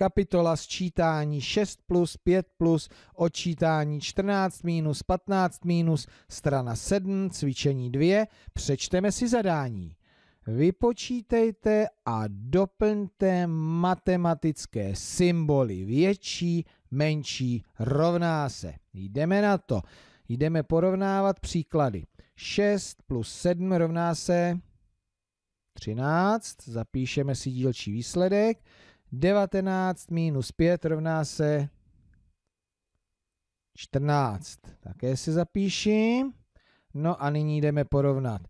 kapitola sčítání 6 plus, 5 plus, odčítání 14 minus, 15 minus, strana 7, cvičení 2, přečteme si zadání. Vypočítejte a doplňte matematické symboly větší, menší, rovná se. Jdeme na to. Jdeme porovnávat příklady. 6 plus 7 rovná se 13. Zapíšeme si dílčí výsledek. 19 minus 5 rovná se 14. Také si zapíším. No a nyní jdeme porovnat.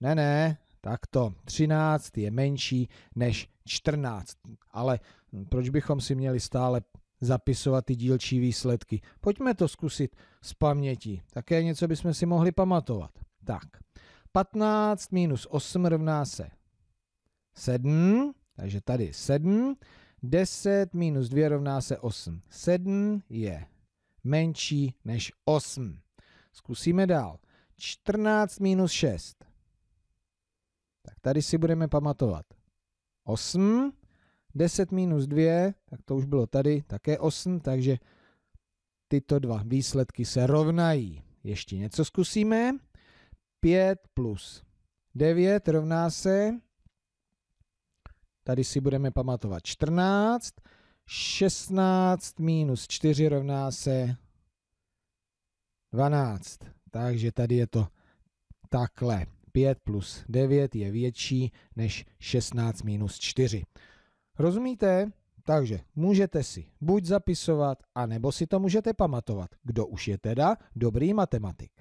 Ne, ne, tak to 13 je menší než 14. Ale proč bychom si měli stále zapisovat ty dílčí výsledky? Pojďme to zkusit z paměti. Také něco bychom si mohli pamatovat. Tak, 15 minus 8 rovná se 7. Takže tady 7, 10 minus 2 rovná se 8. 7 je menší než 8. Zkusíme dál. 14 minus 6. Tak tady si budeme pamatovat. 8, 10 minus 2, tak to už bylo tady, také 8, takže tyto dva výsledky se rovnají. Ještě něco zkusíme. 5 plus 9 rovná se Tady si budeme pamatovat 14. 16 minus 4 rovná se 12. Takže tady je to takhle. 5 plus 9 je větší než 16 minus 4. Rozumíte? Takže můžete si buď zapisovat, anebo si to můžete pamatovat. Kdo už je teda dobrý matematik.